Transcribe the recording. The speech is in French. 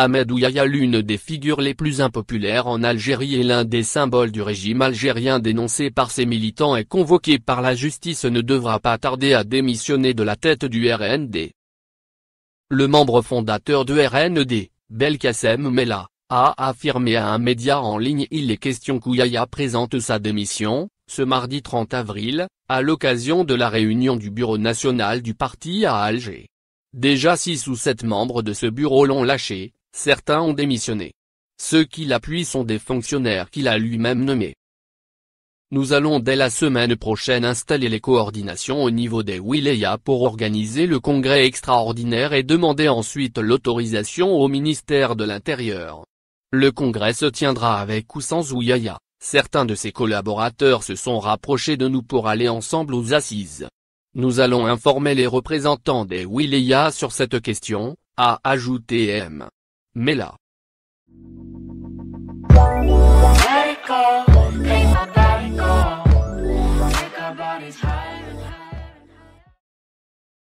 Ahmed Ouyaya l'une des figures les plus impopulaires en Algérie et l'un des symboles du régime algérien dénoncé par ses militants et convoqué par la justice ne devra pas tarder à démissionner de la tête du RND. Le membre fondateur du RND, Belkacem Mela, a affirmé à un média en ligne Il est question qu'Ouyaya présente sa démission, ce mardi 30 avril, à l'occasion de la réunion du bureau national du parti à Alger. Déjà six ou sept membres de ce bureau l'ont lâché, certains ont démissionné. Ceux qui l'appuient sont des fonctionnaires qu'il a lui-même nommés. Nous allons dès la semaine prochaine installer les coordinations au niveau des wilayas pour organiser le congrès extraordinaire et demander ensuite l'autorisation au ministère de l'Intérieur. Le congrès se tiendra avec ou sans Ouyaya. Certains de ses collaborateurs se sont rapprochés de nous pour aller ensemble aux assises. Nous allons informer les représentants des wilayas sur cette question, a ajouté M. Mais